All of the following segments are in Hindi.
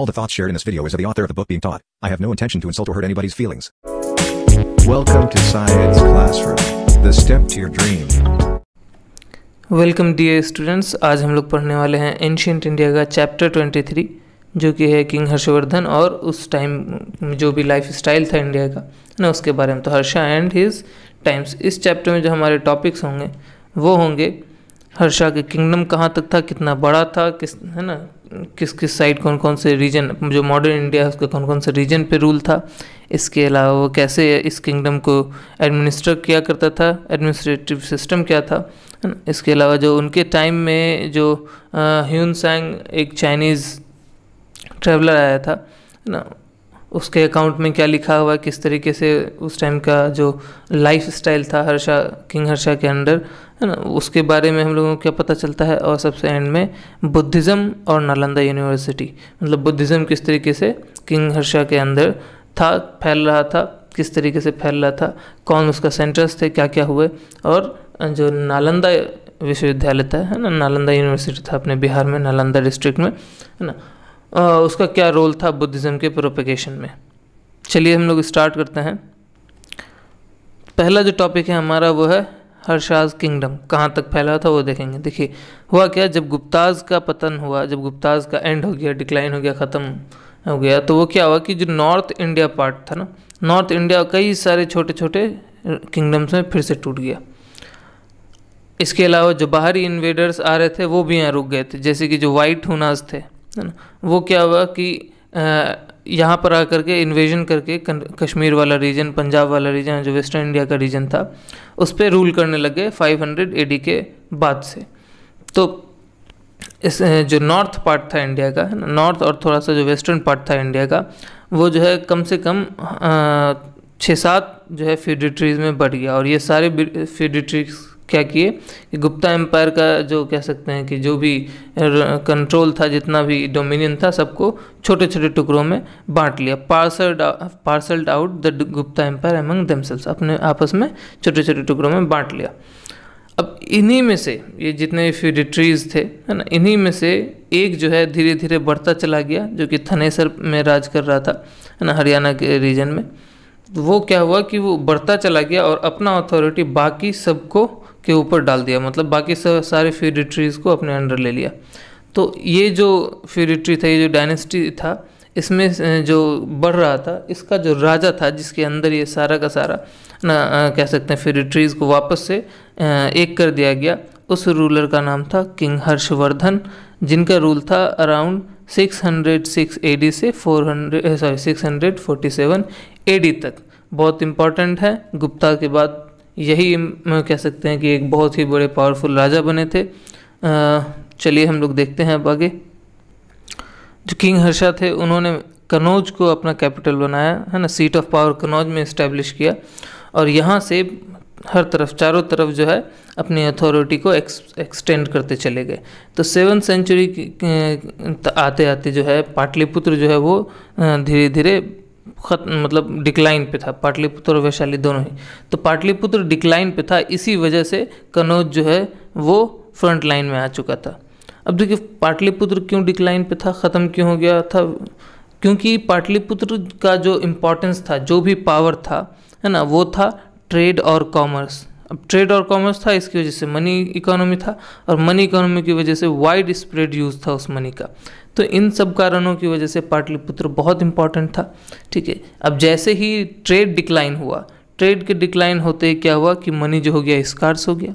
All the thoughts shared in this video is of the author of the book being taught. I have no intention to insult or hurt anybody's feelings. Welcome to Science Classroom, the step to your dream. Welcome dear students. आज हम लोग पढ़ने वाले हैं Ancient India का chapter 23 जो कि है King Harshvardhan और उस time जो भी lifestyle था India का ना उसके बारे में तो Harsha and his times. इस chapter में जो हमारे topics होंगे वो होंगे हर्षा के किंगडम कहाँ तक था कितना बड़ा था किस है ना किस किस साइड कौन कौन से रीजन जो मॉडर्न इंडिया है उसका कौन कौन से रीजन पे रूल था इसके अलावा वो कैसे इस किंगडम को एडमिनिस्टर किया करता था एडमिनिस्ट्रेटिव सिस्टम क्या था है ना इसके अलावा जो उनके टाइम में जो ह्यून सैंग एक चाइनीज़ ट्रेवलर आया था है ना उसके अकाउंट में क्या लिखा हुआ किस तरीके से उस टाइम का जो लाइफ स्टाइल था हर्षा किंग हर्षा के अंडर है ना उसके बारे में हम लोगों को क्या पता चलता है और सबसे एंड में बुद्धिज़्म और नालंदा यूनिवर्सिटी मतलब बुद्धिज़्म किस तरीके से किंग हर्षा के अंदर था फैल रहा था किस तरीके से फैल रहा था कौन उसका सेंटर्स थे क्या क्या हुए और जो नालंदा विश्वविद्यालय था है ना नालंदा यूनिवर्सिटी था अपने बिहार में नालंदा डिस्ट्रिक्ट में है ना उसका क्या रोल था बुद्धिज़्म के प्रोपिकेशन में चलिए हम लोग स्टार्ट करते हैं पहला जो टॉपिक है हमारा वो है हर्षाज किंगडम कहाँ तक फैला था वो देखेंगे देखिए हुआ क्या जब गुप्ताज का पतन हुआ जब गुप्ताज का एंड हो गया डिक्लाइन हो गया ख़त्म हो गया तो वो क्या हुआ कि जो नॉर्थ इंडिया पार्ट था ना नॉर्थ इंडिया कई सारे छोटे छोटे किंगडम्स में फिर से टूट गया इसके अलावा जो बाहरी इन्वेडर्स आ रहे थे वो भी यहाँ रुक गए थे जैसे कि जो वाइट हुनाज थे है ना वो क्या हुआ कि आ, यहाँ पर आकर के इन्वेजन करके कश्मीर वाला रीजन पंजाब वाला रीजन जो वेस्टर्न इंडिया का रीजन था उस पर रूल करने लगे 500 हंड्रेड एडी के बाद से तो इस जो नॉर्थ पार्ट था इंडिया का है ना नॉर्थ और थोड़ा सा जो वेस्टर्न पार्ट था इंडिया का वो जो है कम से कम छः सात जो है फ्यूडिट्रीज में बढ़ गया और ये सारे फ्यूडिट्रीज क्या किए कि गुप्ता एम्पायर का जो कह सकते हैं कि जो भी कंट्रोल था जितना भी डोमिनियन था सबको छोटे छोटे टुकड़ों में बांट लिया parcelled parcelled out the Gupta empire among themselves अपने आपस में छोटे छोटे टुकड़ों में बांट लिया अब इन्हीं में से ये जितने फ्यूडिट्रीज थे है ना इन्हीं में से एक जो है धीरे धीरे बढ़ता चला गया जो कि थनेसर में राज कर रहा था है ना हरियाणा के रीजन में वो क्या हुआ कि वो बढ़ता चला गया और अपना अथॉरिटी बाकी सबको के ऊपर डाल दिया मतलब बाकी सारे फ्यूडिट्रीज़ को अपने अंडर ले लिया तो ये जो फ्यूडिट्री था ये जो डायनेस्टी था इसमें जो बढ़ रहा था इसका जो राजा था जिसके अंदर ये सारा का सारा ना कह सकते हैं फ्यूडिट्रीज़ को वापस से एक कर दिया गया उस रूलर का नाम था किंग हर्षवर्धन जिनका रूल था अराउंड 606 एडी से 400 सॉरी 647 एडी तक बहुत इम्पॉर्टेंट है गुप्ता के बाद यही कह सकते हैं कि एक बहुत ही बड़े पावरफुल राजा बने थे चलिए हम लोग देखते हैं अब आगे जो किंग हर्षा थे उन्होंने कनौज को अपना कैपिटल बनाया है ना सीट ऑफ पावर कनौज में इस्टेब्लिश किया और यहाँ से हर तरफ चारों तरफ जो है अपनी अथॉरिटी को एक्स एक्सटेंड करते चले गए तो सेवन सेंचुरी आते आते जो है पाटलिपुत्र जो है वो धीरे धीरे खत मतलब डिक्लाइन पे था पाटलिपुत्र और वैशाली दोनों ही तो पाटलिपुत्र डिक्लाइन पे था इसी वजह से कनौज जो है वो फ्रंट लाइन में आ चुका था अब देखिए पाटलिपुत्र क्यों डिक्लाइन पे था ख़त्म क्यों हो गया था क्योंकि पाटलिपुत्र का जो इम्पोर्टेंस था जो भी पावर था है ना वो था ट्रेड और कॉमर्स ट्रेड और कॉमर्स था इसकी वजह से मनी इकोनॉमी था और मनी इकोनॉमी की वजह से वाइड स्प्रेड यूज़ था उस मनी का तो इन सब कारणों की वजह से पाटलिपुत्र बहुत इंपॉर्टेंट था ठीक है अब जैसे ही ट्रेड डिक्लाइन हुआ ट्रेड के डिक्लाइन होते ही क्या हुआ कि मनी जो हो गया स्कार्स हो गया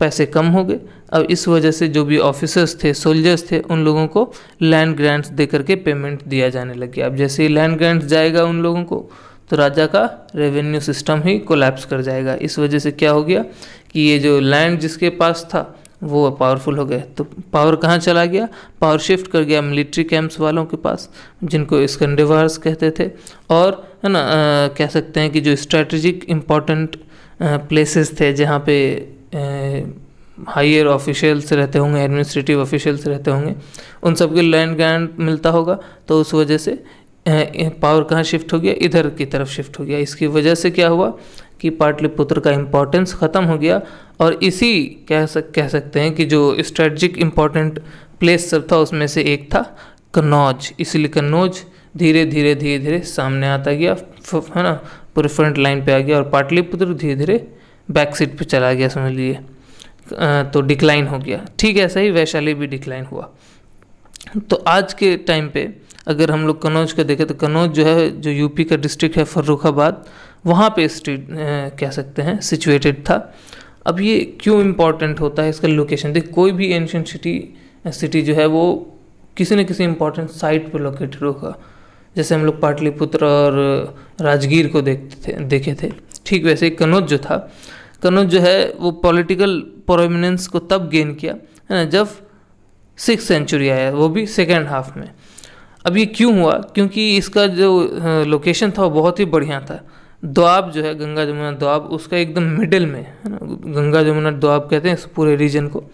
पैसे कम हो गए अब इस वजह से जो भी ऑफिसर्स थे सोल्जर्स थे उन लोगों को लैंड ग्रांट्स दे करके पेमेंट दिया जाने लग गया अब जैसे ही लैंड ग्रांट्स जाएगा उन लोगों को तो राजा का रेवेन्यू सिस्टम ही कोलैप्स कर जाएगा इस वजह से क्या हो गया कि ये जो लैंड जिसके पास था वो पावरफुल हो गए तो पावर कहाँ चला गया पावर शिफ्ट कर गया मिलिट्री कैंप्स वालों के पास जिनको स्कंडेवार्स कहते थे और है ना आ, कह सकते हैं कि जो स्ट्रेटजिक इम्पॉर्टेंट प्लेसेस थे जहाँ पे हायर ऑफिशियल्स रहते होंगे एडमिनिस्ट्रेटिव ऑफिशियल्स रहते होंगे उन सब के लैंड ग्रैंड मिलता होगा तो उस वजह से पावर कहाँ शिफ्ट हो गया इधर की तरफ शिफ्ट हो गया इसकी वजह से क्या हुआ कि पाटलिपुत्र का इम्पोर्टेंस ख़त्म हो गया और इसी कह सक कह सकते हैं कि जो स्ट्रेटजिक इम्पोर्टेंट प्लेस सब था उसमें से एक था कन्नौज इसलिए कन्नौज धीरे धीरे धीरे धीरे सामने आता गया है ना पूरे फ्रंट लाइन पे आ गया और पाटलिपुत्र धीरे धीरे बैक सीट पे चला गया समझ लीजिए तो डिक्लाइन हो गया ठीक ऐसा ही वैशाली भी डिक्लाइन हुआ तो आज के टाइम पर अगर हम लोग कन्नौज का देखें तो कन्नौज जो है जो यूपी का डिस्ट्रिक्ट है फर्रुखाबाद वहाँ पे स्ट्रीट कह सकते हैं सिचुएटेड था अब ये क्यों इम्पॉर्टेंट होता है इसका लोकेशन देख कोई भी एंशेंट सिटी सिटी जो है वो किसी न किसी इम्पॉर्टेंट साइट पर लोकेटेड होगा जैसे हम लोग पाटलिपुत्र और राजगीर को देखते थे देखे थे ठीक वैसे कन्नौज जो था कन्नौज जो है वो पॉलिटिकल प्रोमिनेंस को तब गेन किया है ना जब सिक्स सेंचुरी आया वो भी सेकेंड हाफ में अब ये क्यों हुआ क्योंकि इसका जो लोकेशन था वो बहुत ही बढ़िया था दुआब जो है गंगा जमुना दुआब उसका एकदम मिडिल में है ना गंगा जमुना दुआब कहते हैं इस पूरे रीजन को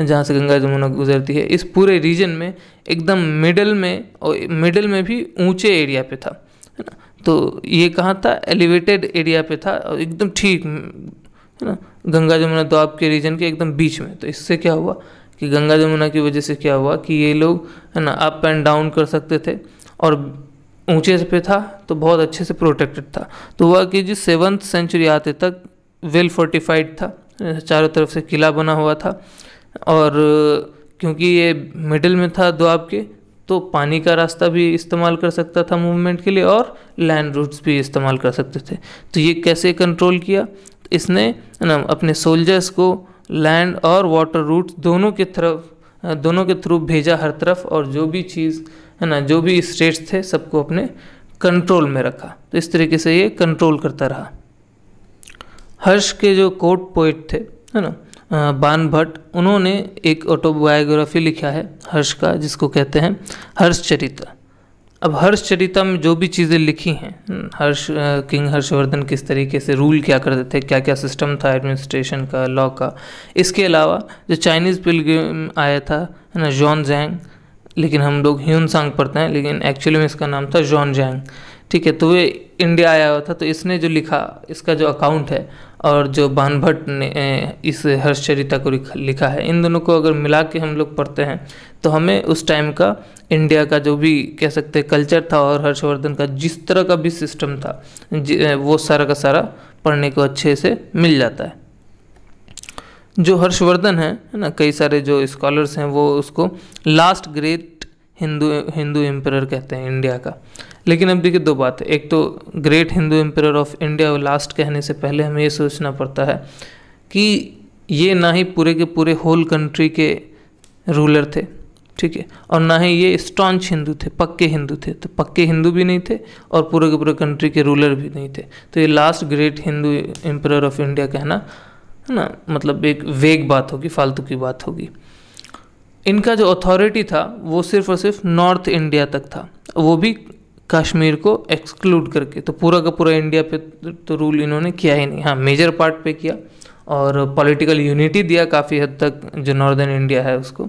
जहाँ से गंगा जमुना गुजरती है इस पूरे रीजन में एकदम मिडिल में और मिडिल में भी ऊंचे एरिया पे था है ना तो ये कहाँ था एलिवेटेड एरिया पे था और एकदम ठीक है ना गंगा जमुना दुआब के रीजन के एकदम बीच में तो इससे क्या हुआ कि गंगा जमुना की वजह से क्या हुआ कि ये लोग है ना अप एंड डाउन कर सकते थे और ऊंचे पे था तो बहुत अच्छे से प्रोटेक्टेड था तो हुआ कि जी सेवन्थ सेंचुरी आते तक वेल फोर्टिफाइड था चारों तरफ से किला बना हुआ था और क्योंकि ये मिडिल में था दुआब के तो पानी का रास्ता भी इस्तेमाल कर सकता था मूवमेंट के लिए और लैंड रूट्स भी इस्तेमाल कर सकते थे तो ये कैसे कंट्रोल किया इसने ना अपने सोल्जर्स को लैंड और वाटर रूट दोनों के तरफ दोनों के थ्रू भेजा हर तरफ और जो भी चीज़ है ना जो भी स्टेट्स थे सबको अपने कंट्रोल में रखा तो इस तरीके से ये कंट्रोल करता रहा हर्ष के जो कोर्ट पोइट थे है ना बान भट्ट उन्होंने एक ऑटोबायोग्राफी लिखा है हर्ष का जिसको कहते हैं हर्ष चरित्र अब हर्षचरिता में जो भी चीज़ें लिखी हैं हर्ष किंग हर्षवर्धन किस तरीके से रूल क्या करते थे क्या क्या सिस्टम था एडमिनिस्ट्रेशन का लॉ का इसके अलावा जो चाइनीज़ पिल आया था है ना जॉन जैंग लेकिन हम लोग ह्यून सांग पढ़ते हैं लेकिन एक्चुअली में इसका नाम था जॉन जैंग ठीक है तो वे इंडिया आया हुआ था तो इसने जो लिखा इसका जो अकाउंट है और जो बान भट्ट ने इस हर्षचरिता को लिखा है इन दोनों को अगर मिला के हम लोग पढ़ते हैं तो हमें उस टाइम का इंडिया का जो भी कह सकते हैं कल्चर था और हर्षवर्धन का जिस तरह का भी सिस्टम था वो सारा का सारा पढ़ने को अच्छे से मिल जाता है जो हर्षवर्धन है ना कई सारे जो स्कॉलर्स हैं वो उसको last great Hindu Hindu empire कहते हैं इंडिया का लेकिन अब देखिए दो बात एक तो great Hindu empire of India last कहने से पहले हमें ये सोचना पड़ता है कि ये ना ही पूरे के पूरे होल कंट्री के रूलर थे ठीक है और ना ही ये स्टॉन्च हिंदू थे पक्के हिंदू थे तो पक्के हिंदू भी नहीं थे और पूरे के पूरे कंट्री के रूलर भी नहीं थे तो ये last great Hindu empire of India कहना है ना मतलब एक वेग बात होगी फालतू की बात होगी इनका जो अथॉरिटी था वो सिर्फ और सिर्फ नॉर्थ इंडिया तक था वो भी कश्मीर को एक्सक्लूड करके तो पूरा का पूरा इंडिया पे तो रूल तो इन्होंने किया ही नहीं हाँ मेजर पार्ट पे किया और पॉलिटिकल यूनिटी दिया काफ़ी हद तक जो नॉर्दर्न इंडिया है उसको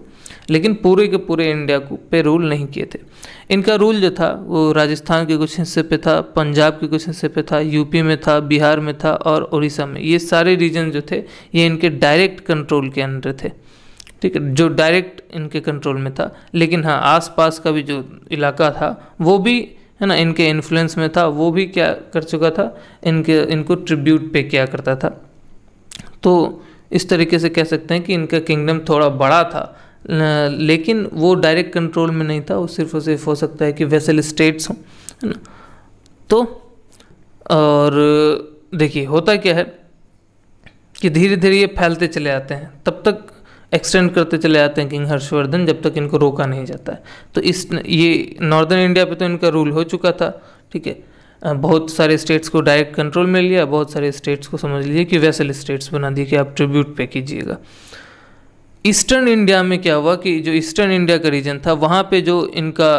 लेकिन पूरे के पूरे इंडिया को पे रूल नहीं किए थे इनका रूल जो था वो राजस्थान के कुछ हिस्से पे था पंजाब के कुछ हिस्से पे था यूपी में था बिहार में था और उड़ीसा में ये सारे रीजन जो थे ये इनके डायरेक्ट कंट्रोल के अंडर थे ठीक है जो डायरेक्ट इनके कंट्रोल में था लेकिन हाँ आसपास का भी जो इलाका था वो भी है ना इनके इन्फ्लुएंस में था वो भी क्या कर चुका था इनके इनको ट्रिब्यूट पे किया करता था तो इस तरीके से कह सकते हैं कि इनका किंगडम थोड़ा बड़ा था लेकिन वो डायरेक्ट कंट्रोल में नहीं था वो सिर्फ और सिर्फ हो सकता है कि वेसल स्टेट्स हों है ना तो और देखिए होता क्या है कि धीरे धीरे ये फैलते चले आते हैं तब तक एक्सटेंड करते चले जाते हैं किंग हर्षवर्धन जब तक इनको रोका नहीं जाता है तो इस ये नॉर्दर्न इंडिया पे तो इनका रूल हो चुका था ठीक है बहुत सारे स्टेट्स को डायरेक्ट कंट्रोल में लिया बहुत सारे स्टेट्स को समझ लीजिए कि वैसल स्टेट्स बना दिए कि आप ट्रिब्यूट पे कीजिएगा ईस्टर्न इंडिया में क्या हुआ कि जो ईस्टर्न इंडिया का रीजन था वहाँ पे जो इनका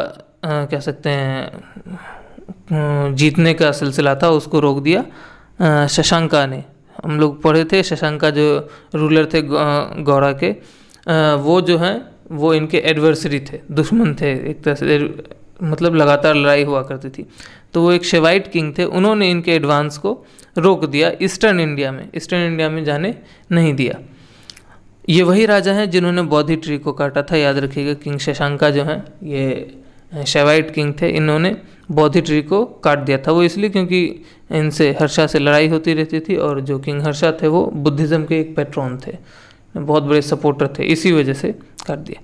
कह सकते हैं जीतने का सिलसिला था उसको रोक दिया शशांका ने हम लोग पढ़े थे शशांक का जो रूलर थे गौरा के वो जो हैं वो इनके एडवर्सरी थे दुश्मन थे एक तरह से मतलब लगातार लड़ाई हुआ करती थी तो वो एक शेवाइट किंग थे उन्होंने इनके एडवांस को रोक दिया ईस्टर्न इंडिया में ईस्टर्न इंडिया में जाने नहीं दिया ये वही राजा हैं जिन्होंने बौद्धि ट्री को काटा था याद रखिएगा किंग शशांका जो हैं ये शेवाइट किंग थे इन्होंने बौद्धि ट्री को काट दिया था वो इसलिए क्योंकि इनसे हर्षा से लड़ाई होती रहती थी और जो किंग हर्षा थे वो बुद्धिज़्म के एक पैट्रॉन थे बहुत बड़े सपोर्टर थे इसी वजह से कर दिया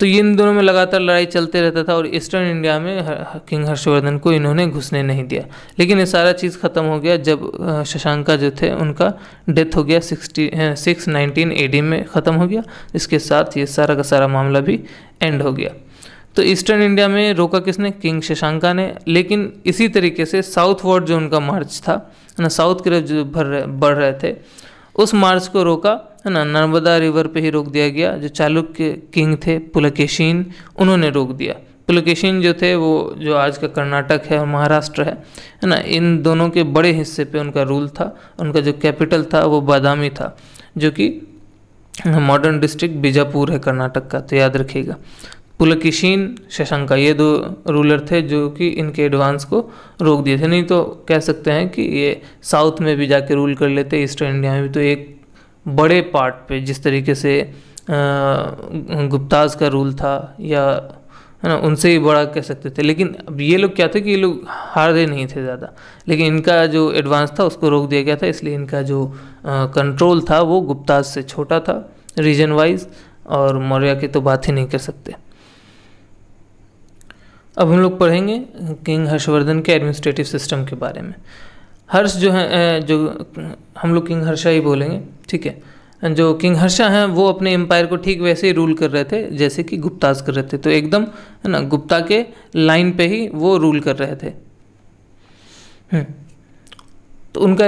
तो ये इन दोनों में लगातार लड़ाई चलते रहता था और ईस्टर्न इंडिया में किंग हर्षवर्धन को इन्होंने घुसने नहीं दिया लेकिन ये सारा चीज़ ख़त्म हो गया जब शशांका जो थे उनका डेथ हो गया सिक्सटी सिक्स नाइनटीन एडी में ख़त्म हो गया इसके साथ ये सारा का सारा मामला भी एंड हो गया तो ईस्टर्न इंडिया में रोका किसने किंग शशांका ने लेकिन इसी तरीके से साउथ वर्ड जो उनका मार्च था है ना साउथ की तरफ जो भर रहे बढ़ रहे थे उस मार्च को रोका है ना नर्मदा रिवर पे ही रोक दिया गया जो चालुक्य किंग थे पुलकेशीन उन्होंने रोक दिया पुलकेशिन जो थे वो जो आज का कर्नाटक है और महाराष्ट्र है है ना इन दोनों के बड़े हिस्से पे उनका रूल था उनका जो कैपिटल था वो बादामी था जो कि मॉडर्न डिस्ट्रिक्ट बीजापुर है कर्नाटक का तो याद रखिएगा पुलकिशीन शशंका ये दो रूलर थे जो कि इनके एडवांस को रोक दिए थे नहीं तो कह सकते हैं कि ये साउथ में भी जाके रूल कर लेते ईस्टर्न इंडिया में भी तो एक बड़े पार्ट पे जिस तरीके से गुप्ताज का रूल था या है ना उनसे ही बड़ा कह सकते थे लेकिन अब ये लोग क्या थे कि ये लोग हारे नहीं थे ज़्यादा लेकिन इनका जो एडवांस था उसको रोक दिया गया था इसलिए इनका जो कंट्रोल था वो गुप्ताज से छोटा था रीजन वाइज और मौर्य की तो बात ही नहीं कर सकते अब हम लोग पढ़ेंगे किंग हर्षवर्धन के एडमिनिस्ट्रेटिव सिस्टम के बारे में हर्ष जो है जो हम लोग किंग हर्षा ही बोलेंगे ठीक है जो किंग हर्षा हैं वो अपने एम्पायर को ठीक वैसे ही रूल कर रहे थे जैसे कि गुप्ताज कर रहे थे तो एकदम है ना गुप्ता के लाइन पे ही वो रूल कर रहे थे हम्म। तो उनका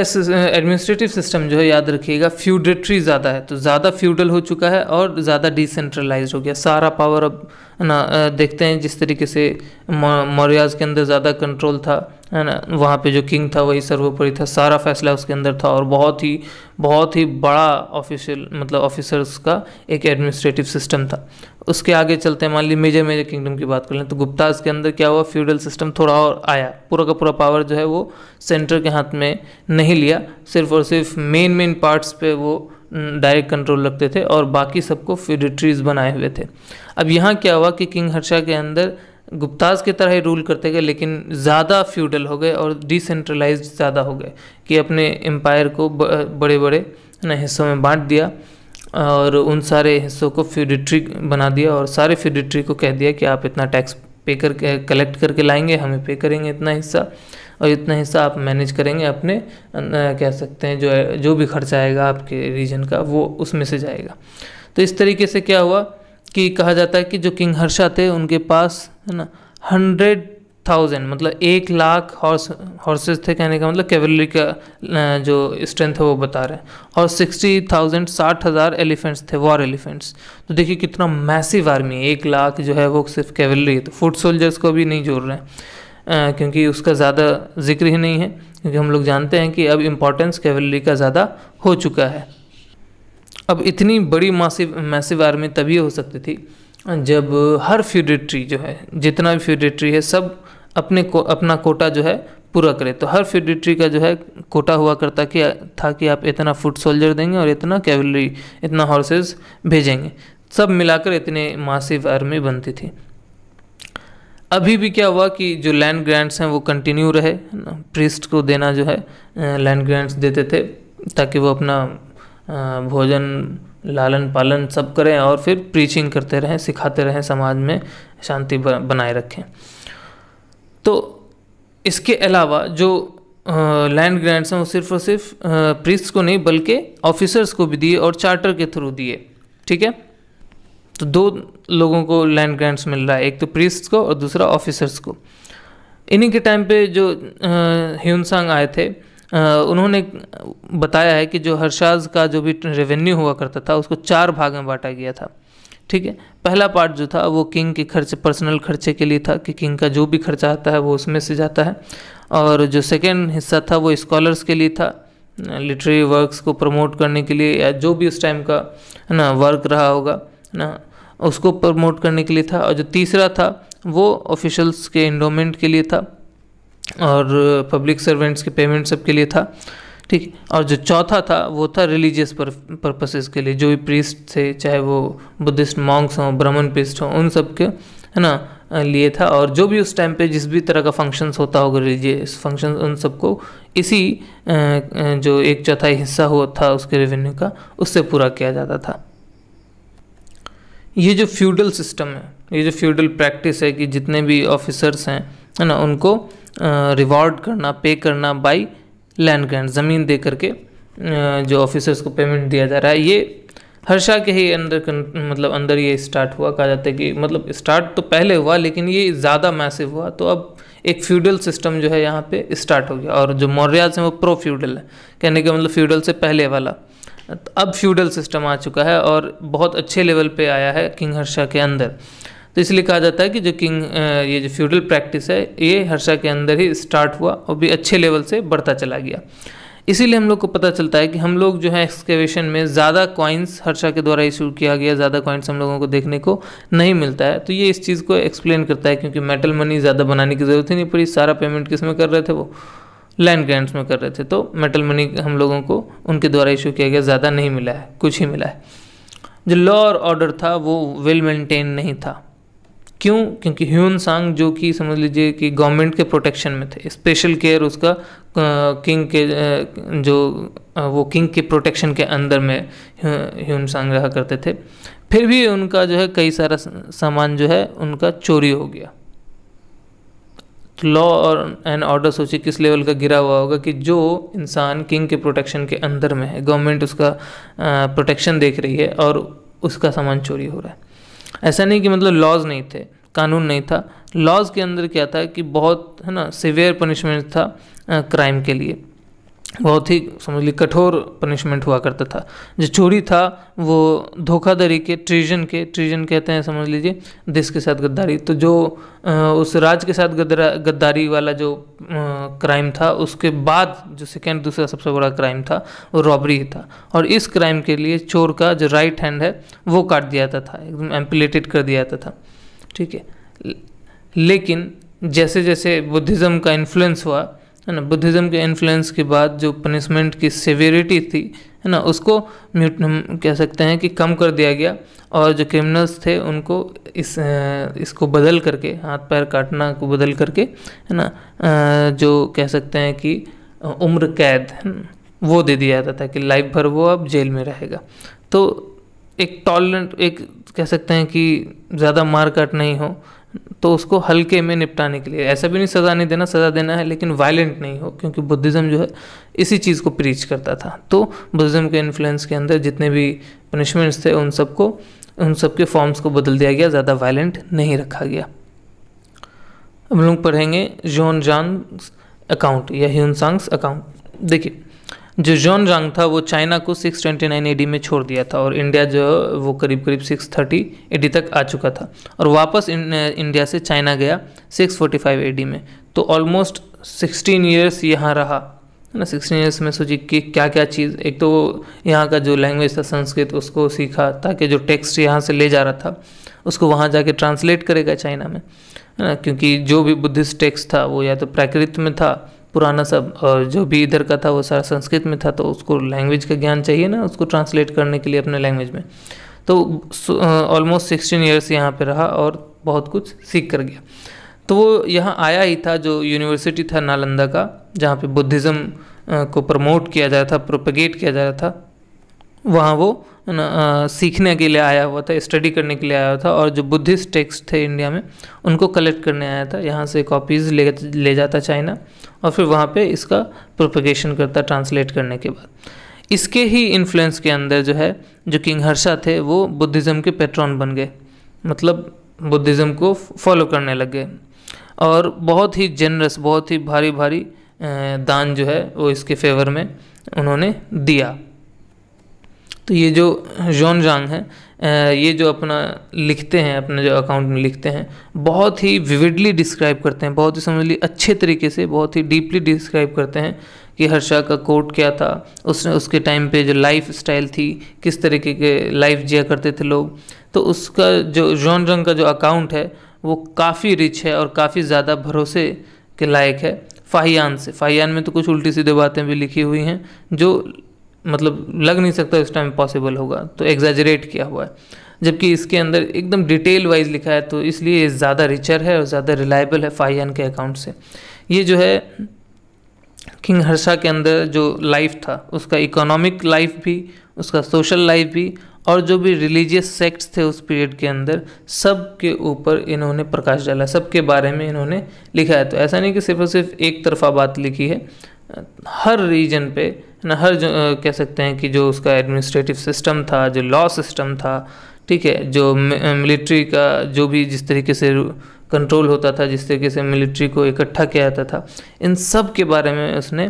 एडमिनिस्ट्रेटिव सिस्टम जो है याद रखिएगा फ्यूडेट्री ज़्यादा है तो ज़्यादा फ्यूडल हो चुका है और ज़्यादा डिसेंट्रलाइज हो गया सारा पावर अब ना देखते हैं जिस तरीके से मौर्याज के अंदर ज़्यादा कंट्रोल था है ना वहाँ पे जो किंग था वही सर्वोपरि था सारा फैसला उसके अंदर था और बहुत ही बहुत ही बड़ा ऑफिशियल मतलब ऑफिसर्स का एक एडमिनिस्ट्रेटिव सिस्टम था उसके आगे चलते हैं मान ली मेजर मेजर किंगडम की बात कर लें तो गुप्ताज के अंदर क्या हुआ फ्यूडल सिस्टम थोड़ा और आया पूरा का पूरा पावर जो है वो सेंटर के हाथ में नहीं लिया सिर्फ और सिर्फ मेन मेन पार्ट्स पे वो डायरेक्ट कंट्रोल रखते थे और बाकी सबको फ्यूडिट्रीज बनाए हुए थे अब यहाँ क्या हुआ कि किंग हर्षा के अंदर गुप्ताज की तरह ही रूल करते गए लेकिन ज़्यादा फ्यूडल हो गए और डिसेंट्रलाइज ज़्यादा हो गए कि अपने एम्पायर को बड़े बड़े हिस्सों में बांट दिया और उन सारे हिस्सों को फ्यूडिट्री बना दिया और सारे फ्यूडिट्री को कह दिया कि आप इतना टैक्स पे करके कलेक्ट करके लाएंगे हमें पे करेंगे इतना हिस्सा और इतना हिस्सा आप मैनेज करेंगे अपने कह सकते हैं जो जो भी खर्चा आएगा आपके रीजन का वो उसमें से जाएगा तो इस तरीके से क्या हुआ कि कहा जाता है कि जो किंग हर्षा थे उनके पास है ना हंड्रेड थाउजेंड मतलब एक लाख हॉर्स हॉर्सेज थे कहने का मतलब कैवलरी का जो स्ट्रेंथ है वो बता रहे हैं और सिक्सटी थाउजेंड साठ हज़ार एलिफेंट्स थे वॉर एलिफेंट्स तो देखिए कितना मैसिव आर्मी है एक लाख जो है वो सिर्फ कैवलरी है तो फुट सोल्जर्स को भी नहीं जोड़ रहे हैं क्योंकि उसका ज़्यादा जिक्र ही नहीं है क्योंकि हम लोग जानते हैं कि अब इम्पोर्टेंस कैवलरी का ज़्यादा हो चुका है अब इतनी बड़ी मासिव मैसिव आर्मी तभी हो सकती थी जब हर फ्यूडेट्री जो है जितना भी फ्यूडेट्री है सब अपने को अपना कोटा जो है पूरा करें तो हर फेडिट्री का जो है कोटा हुआ करता कि था कि आप इतना फुट सोल्जर देंगे और इतना कैवलरी इतना हॉर्सेस भेजेंगे सब मिलाकर इतने मासिव आर्मी बनती थी अभी भी क्या हुआ कि जो लैंड ग्रांट्स हैं वो कंटिन्यू रहे प्रिस्ट को देना जो है लैंड ग्रांट्स देते थे ताकि वो अपना भोजन लालन पालन सब करें और फिर प्रीचिंग करते रहें सिखाते रहें समाज में शांति बनाए रखें तो इसके अलावा जो लैंड ग्रांट्स हैं वो सिर्फ और सिर्फ प्रिस्ट को नहीं बल्कि ऑफिसर्स को भी दिए और चार्टर के थ्रू दिए ठीक है तो दो लोगों को लैंड ग्रांट्स मिल रहा है एक तो प्रिस्ट को और दूसरा ऑफिसर्स को इन्हीं के टाइम पे जो ह्यूनसांग आए थे आ, उन्होंने बताया है कि जो हर्षाज का जो भी रेवेन्यू हुआ करता था उसको चार भाग में बांटा गया था ठीक है पहला पार्ट जो था वो किंग के खर्चे पर्सनल खर्चे के लिए था कि किंग का जो भी खर्चा आता है वो उसमें से जाता है और जो सेकेंड हिस्सा था वो स्कॉलर्स के लिए था लिटरेरी वर्क्स को प्रमोट करने के लिए या जो भी उस टाइम का ना वर्क रहा होगा ना उसको प्रमोट करने के लिए था और जो तीसरा था वो ऑफिशल्स के इंडोमेंट के लिए था और पब्लिक सर्वेंट्स के पेमेंट सब के लिए था ठीक और जो चौथा था वो था रिलीजियस पर्पसेस के लिए जो भी प्रीस्ट थे चाहे वो बुद्धिस्ट मॉन्क्स हों ब्राह्मण प्रीस्ट हों उन सब के है ना लिए था और जो भी उस टाइम पे जिस भी तरह का फंक्शंस होता होगा रिलीजियस फंक्शन उन सबको इसी जो एक चौथाई हिस्सा हुआ था उसके रेवेन्यू का उससे पूरा किया जाता था ये जो फ्यूडल सिस्टम है ये जो फ्यूडल प्रैक्टिस है कि जितने भी ऑफिसर्स हैं है ना उनको रिवॉर्ड करना पे करना बाई लैंड ग्रांट ज़मीन दे करके जो ऑफिसर्स को पेमेंट दिया जा रहा है ये हर्षा के ही अंदर मतलब अंदर ये स्टार्ट हुआ कहा जाता है कि मतलब स्टार्ट तो पहले हुआ लेकिन ये ज़्यादा मैसिव हुआ तो अब एक फ्यूडल सिस्टम जो है यहाँ पे स्टार्ट हो गया और जो मौर्याज हैं वो प्रो फ्यूडल है कहने के मतलब फ्यूडल से पहले वाला तो अब फ्यूडल सिस्टम आ चुका है और बहुत अच्छे लेवल पे आया है किंग हर्षा के अंदर तो इसलिए कहा जाता है कि जो किंग ये जो फ्यूडल प्रैक्टिस है ये हर्षा के अंदर ही स्टार्ट हुआ और भी अच्छे लेवल से बढ़ता चला गया इसीलिए हम लोग को पता चलता है कि हम लोग जो है एक्सकेवेशन में ज़्यादा कॉइन्स हर्षा के द्वारा इशू किया गया ज़्यादा कॉइन्स हम लोगों को देखने को नहीं मिलता है तो ये इस चीज़ को एक्सप्लेन करता है क्योंकि मेटल मनी ज़्यादा बनाने की ज़रूरत ही नहीं पड़ी सारा पेमेंट किस में कर रहे थे वो लैंड ग्रांट्स में कर रहे थे तो मेटल मनी हम लोगों को उनके द्वारा इशू किया गया ज़्यादा नहीं मिला है कुछ ही मिला है जो लॉ और ऑर्डर था वो वेल मेंटेन नहीं था क्यों क्योंकि ह्यून सांग जो कि समझ लीजिए कि गवर्नमेंट के प्रोटेक्शन में थे स्पेशल केयर उसका किंग के जो वो किंग के प्रोटेक्शन के अंदर में ह्यून सांग रहा करते थे फिर भी उनका जो है कई सारा सामान जो है उनका चोरी हो गया तो लॉ और एंड ऑर्डर सोचिए किस लेवल का गिरा हुआ होगा कि जो इंसान किंग के प्रोटेक्शन के अंदर में है गवर्नमेंट उसका प्रोटेक्शन देख रही है और उसका सामान चोरी हो रहा है ऐसा नहीं कि मतलब लॉज नहीं थे कानून नहीं था लॉज के अंदर क्या था कि बहुत है ना सिवियर पनिशमेंट था क्राइम के लिए बहुत ही समझ ली कठोर पनिशमेंट हुआ करता था जो चोरी था वो धोखाधड़ी के ट्रीजन के ट्रीजन कहते हैं समझ लीजिए देश के साथ गद्दारी तो जो उस राज के साथ गद्दारी वाला जो क्राइम था उसके बाद जो सेकेंड दूसरा सबसे बड़ा क्राइम था वो रॉबरी ही था और इस क्राइम के लिए चोर का जो राइट हैंड है वो काट दिया जाता था एकदम एम्पिलेटेड कर दिया जाता था ठीक है लेकिन जैसे जैसे बुद्धिज़्म का इन्फ्लुएंस हुआ है ना बुद्धिज़्म के इन्फ्लुएंस के बाद जो पनिशमेंट की सिवियरिटी थी है ना उसको म्यूट कह सकते हैं कि कम कर दिया गया और जो क्रिमिनल्स थे उनको इस इसको बदल करके हाथ पैर काटना को बदल करके है ना जो कह सकते हैं कि उम्र कैद वो दे दिया जाता था कि लाइफ भर वो अब जेल में रहेगा तो एक टॉलरेंट एक कह सकते हैं कि ज़्यादा मार काट नहीं हो तो उसको हल्के में निपटाने के लिए ऐसा भी नहीं सज़ा नहीं देना सज़ा देना है लेकिन वायलेंट नहीं हो क्योंकि बुद्धिज़्म जो है इसी चीज़ को प्रीच करता था तो बुद्धिज़्म के इन्फ्लुएंस के अंदर जितने भी पनिशमेंट्स थे उन सबको उन सब के फॉर्म्स को बदल दिया गया ज़्यादा वायलेंट नहीं रखा गया हम लोग पढ़ेंगे जोन जान अकाउंट या ह्यून अकाउंट देखिए जो जॉन रंग था वो चाइना को 629 ट्वेंटी में छोड़ दिया था और इंडिया जो वो करीब करीब 630 थर्टी तक आ चुका था और वापस इन, इंडिया से चाइना गया 645 फोर्टी में तो ऑलमोस्ट 16 ईयर्स यहाँ रहा है ना सिक्सटीन ईयर्स में सोची कि क्या क्या चीज़ एक तो यहाँ का जो लैंग्वेज था संस्कृत उसको सीखा ताकि जो टेक्स्ट यहाँ से ले जा रहा था उसको वहाँ जाके ट्रांसलेट करेगा चाइना में है ना क्योंकि जो भी बुद्धिस्ट टेक्स्ट था वो या तो प्राकृत में था पुराना सब जो भी इधर का था वो सारा संस्कृत में था तो उसको लैंग्वेज का ज्ञान चाहिए ना उसको ट्रांसलेट करने के लिए अपने लैंग्वेज में तो ऑलमोस्ट सिक्सटीन ईयर्स यहाँ पे रहा और बहुत कुछ सीख कर गया तो वो यहाँ आया ही था जो यूनिवर्सिटी था नालंदा का जहाँ पे बुद्धिज़्म को प्रमोट किया जा रहा था प्रोपगेट किया जा रहा था वहाँ वो सीखने के लिए आया हुआ था स्टडी करने के लिए आया हुआ था और जो बुद्धिस्ट टेक्स्ट थे इंडिया में उनको कलेक्ट करने आया था यहाँ से कॉपीज़ ले ले जाता चाइना और फिर वहाँ पे इसका प्रोपगेशन करता ट्रांसलेट करने के बाद इसके ही इन्फ्लुएंस के अंदर जो है जो किंग हर्षा थे वो बुद्धिज़्म के पेट्रॉन बन गए मतलब बुद्धिज़्म को फॉलो करने लग गए और बहुत ही जेनरस बहुत ही भारी भारी दान जो है वो इसके फेवर में उन्होंने दिया तो ये जो जोन जांग है ये जो अपना लिखते हैं अपने जो अकाउंट में लिखते हैं बहुत ही विविडली डिस्क्राइब करते हैं बहुत ही समझ ली अच्छे तरीके से बहुत ही डीपली डिस्क्राइब करते हैं कि हर्षा का कोट क्या था उसने उसके टाइम पे जो लाइफ स्टाइल थी किस तरीके के लाइफ जिया करते थे लोग तो उसका जो जोन जंग का जो अकाउंट है वो काफ़ी रिच है और काफ़ी ज़्यादा भरोसे के लायक है फाहियान से फाहियान में तो कुछ उल्टी सीधे बातें भी लिखी हुई हैं जो मतलब लग नहीं सकता इस टाइम पॉसिबल होगा तो एग्जेजरेट किया हुआ है जबकि इसके अंदर एकदम डिटेल वाइज लिखा है तो इसलिए ज़्यादा रिचर है और ज़्यादा रिलायबल है फाइन के अकाउंट से ये जो है किंग हर्षा के अंदर जो लाइफ था उसका इकोनॉमिक लाइफ भी उसका सोशल लाइफ भी और जो भी रिलीजियस सेक्ट्स थे उस पीरियड के अंदर सब के ऊपर इन्होंने प्रकाश डाला सब के बारे में इन्होंने लिखा है तो ऐसा नहीं कि सिर्फ और सिर्फ एक तरफा बात लिखी है हर रीजन पे ना हर जो कह सकते हैं कि जो उसका एडमिनिस्ट्रेटिव सिस्टम था जो लॉ सिस्टम था ठीक है जो मिलिट्री का जो भी जिस तरीके से कंट्रोल होता था जिस तरीके से मिलिट्री को इकट्ठा किया जाता था इन सब के बारे में उसने